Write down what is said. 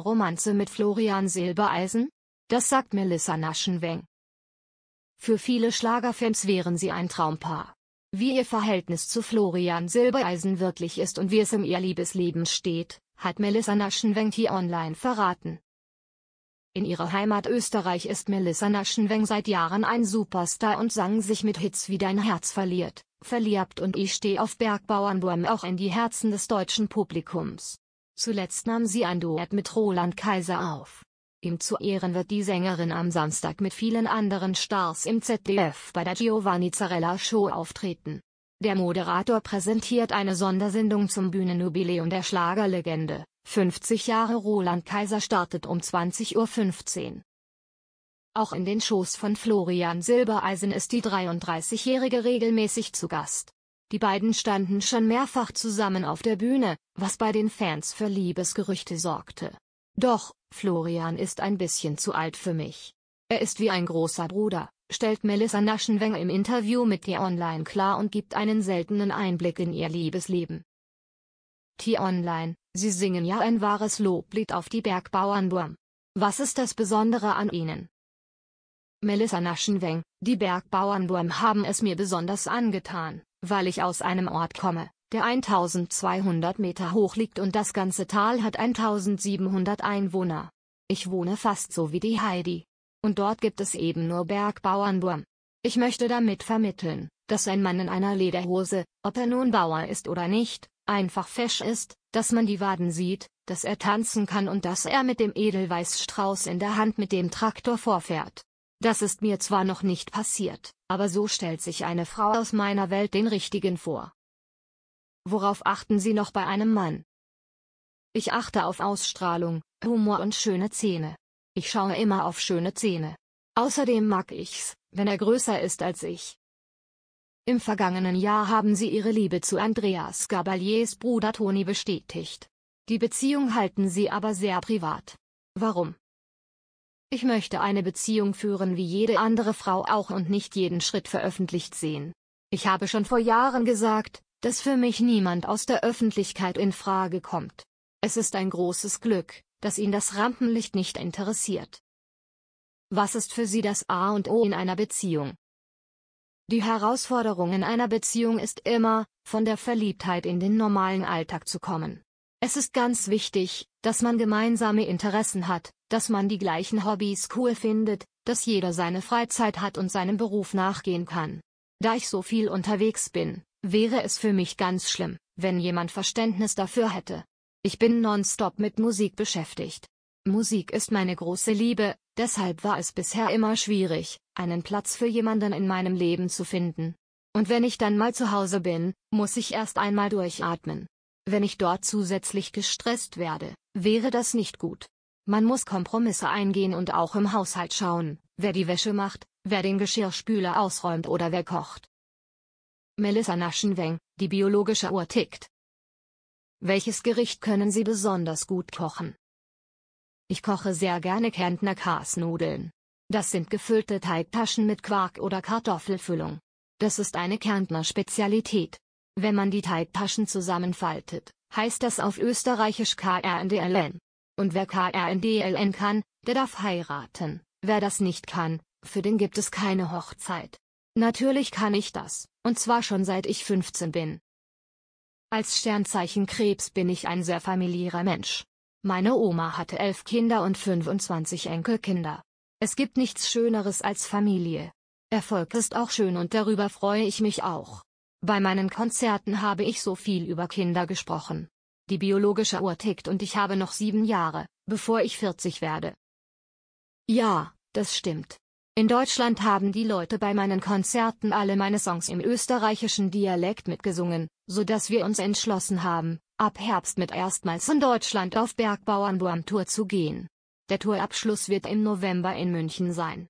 Romanze mit Florian Silbereisen? Das sagt Melissa Naschenweng. Für viele Schlagerfans wären sie ein Traumpaar. Wie ihr Verhältnis zu Florian Silbereisen wirklich ist und wie es um ihr Liebesleben steht, hat Melissa Naschenweng hier online verraten. In ihrer Heimat Österreich ist Melissa Naschenweng seit Jahren ein Superstar und sang sich mit Hits wie Dein Herz verliert, verliebt und Ich steh auf Bergbauernbäume auch in die Herzen des deutschen Publikums. Zuletzt nahm sie ein Duett mit Roland Kaiser auf. Ihm zu Ehren wird die Sängerin am Samstag mit vielen anderen Stars im ZDF bei der Giovanni Zarella Show auftreten. Der Moderator präsentiert eine Sondersendung zum Bühnenjubiläum der Schlagerlegende. 50 Jahre Roland Kaiser startet um 20.15 Uhr. Auch in den Shows von Florian Silbereisen ist die 33-Jährige regelmäßig zu Gast. Die beiden standen schon mehrfach zusammen auf der Bühne, was bei den Fans für Liebesgerüchte sorgte. Doch, Florian ist ein bisschen zu alt für mich. Er ist wie ein großer Bruder, stellt Melissa Naschenwenger im Interview mit T-Online klar und gibt einen seltenen Einblick in ihr Liebesleben. T-Online, sie singen ja ein wahres Loblied auf die Bergbauernburm. Was ist das Besondere an ihnen? Melissa Naschenweng, die Bergbauernburm haben es mir besonders angetan weil ich aus einem Ort komme, der 1200 Meter hoch liegt und das ganze Tal hat 1700 Einwohner. Ich wohne fast so wie die Heidi. Und dort gibt es eben nur Bergbauernwurm. Ich möchte damit vermitteln, dass ein Mann in einer Lederhose, ob er nun Bauer ist oder nicht, einfach fesch ist, dass man die Waden sieht, dass er tanzen kann und dass er mit dem Edelweißstrauß in der Hand mit dem Traktor vorfährt. Das ist mir zwar noch nicht passiert, aber so stellt sich eine Frau aus meiner Welt den richtigen vor. Worauf achten Sie noch bei einem Mann? Ich achte auf Ausstrahlung, Humor und schöne Zähne. Ich schaue immer auf schöne Zähne. Außerdem mag ich's, wenn er größer ist als ich. Im vergangenen Jahr haben sie ihre Liebe zu Andreas Gabaliers Bruder Toni bestätigt. Die Beziehung halten sie aber sehr privat. Warum? Ich möchte eine Beziehung führen wie jede andere Frau auch und nicht jeden Schritt veröffentlicht sehen. Ich habe schon vor Jahren gesagt, dass für mich niemand aus der Öffentlichkeit in Frage kommt. Es ist ein großes Glück, dass ihn das Rampenlicht nicht interessiert. Was ist für Sie das A und O in einer Beziehung? Die Herausforderung in einer Beziehung ist immer, von der Verliebtheit in den normalen Alltag zu kommen. Es ist ganz wichtig, dass man gemeinsame Interessen hat, dass man die gleichen Hobbys cool findet, dass jeder seine Freizeit hat und seinem Beruf nachgehen kann. Da ich so viel unterwegs bin, wäre es für mich ganz schlimm, wenn jemand Verständnis dafür hätte. Ich bin nonstop mit Musik beschäftigt. Musik ist meine große Liebe, deshalb war es bisher immer schwierig, einen Platz für jemanden in meinem Leben zu finden. Und wenn ich dann mal zu Hause bin, muss ich erst einmal durchatmen. Wenn ich dort zusätzlich gestresst werde, wäre das nicht gut. Man muss Kompromisse eingehen und auch im Haushalt schauen, wer die Wäsche macht, wer den Geschirrspüler ausräumt oder wer kocht. Melissa Naschenweng, die biologische Uhr tickt. Welches Gericht können Sie besonders gut kochen? Ich koche sehr gerne Kärntner Kasnudeln. Das sind gefüllte Teigtaschen mit Quark oder Kartoffelfüllung. Das ist eine Kärntner Spezialität. Wenn man die Teigtaschen zusammenfaltet, heißt das auf Österreichisch KRNDLN. Und wer KRNDLN kann, der darf heiraten. Wer das nicht kann, für den gibt es keine Hochzeit. Natürlich kann ich das, und zwar schon seit ich 15 bin. Als Sternzeichen Krebs bin ich ein sehr familiärer Mensch. Meine Oma hatte elf Kinder und 25 Enkelkinder. Es gibt nichts Schöneres als Familie. Erfolg ist auch schön und darüber freue ich mich auch. Bei meinen Konzerten habe ich so viel über Kinder gesprochen. Die biologische Uhr tickt und ich habe noch sieben Jahre, bevor ich 40 werde. Ja, das stimmt. In Deutschland haben die Leute bei meinen Konzerten alle meine Songs im österreichischen Dialekt mitgesungen, so dass wir uns entschlossen haben, ab Herbst mit erstmals in Deutschland auf Bergbauernboam-Tour zu gehen. Der Tourabschluss wird im November in München sein.